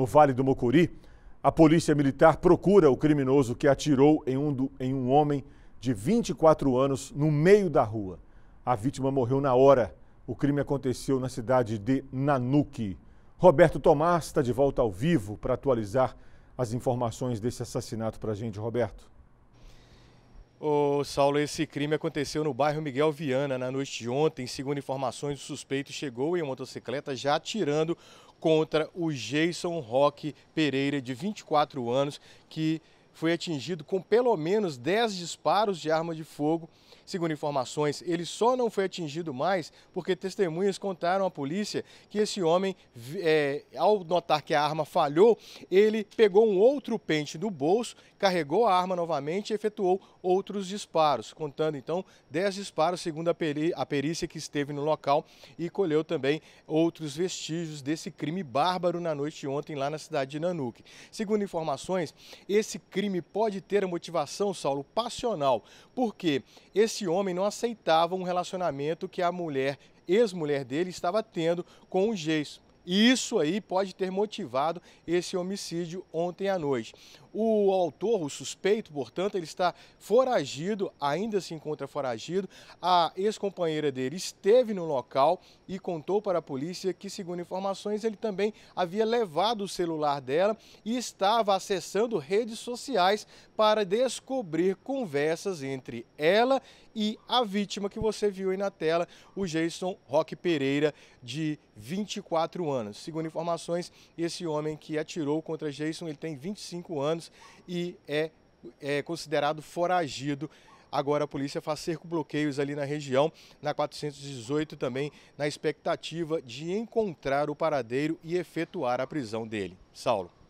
No Vale do Mocuri, a polícia militar procura o criminoso que atirou em um, do, em um, homem de 24 anos no meio da rua. A vítima morreu na hora. O crime aconteceu na cidade de Nanuque. Roberto Tomás está de volta ao vivo para atualizar as informações desse assassinato para a gente, Roberto. Ô, Saulo, esse crime aconteceu no bairro Miguel Viana na noite de ontem. Segundo informações, o suspeito chegou em uma motocicleta já atirando contra o Jason Roque Pereira, de 24 anos, que foi atingido com pelo menos 10 disparos de arma de fogo. Segundo informações, ele só não foi atingido mais porque testemunhas contaram à polícia que esse homem, é, ao notar que a arma falhou, ele pegou um outro pente do bolso, carregou a arma novamente e efetuou outros disparos, contando então 10 disparos, segundo a, peri a perícia que esteve no local e colheu também outros vestígios desse crime bárbaro na noite de ontem lá na cidade de Nanuque. Segundo informações, esse crime crime pode ter a motivação, Saulo, passional, porque esse homem não aceitava um relacionamento que a mulher, ex-mulher dele, estava tendo com o Geis. E isso aí pode ter motivado esse homicídio ontem à noite. O autor, o suspeito, portanto, ele está foragido, ainda se encontra foragido. A ex-companheira dele esteve no local e contou para a polícia que, segundo informações, ele também havia levado o celular dela e estava acessando redes sociais para descobrir conversas entre ela e a vítima que você viu aí na tela, o Jason Roque Pereira, de 24 anos. Segundo informações, esse homem que atirou contra Jason, ele tem 25 anos anos e é, é considerado foragido. Agora a polícia faz cerco bloqueios ali na região, na 418 também, na expectativa de encontrar o paradeiro e efetuar a prisão dele. Saulo.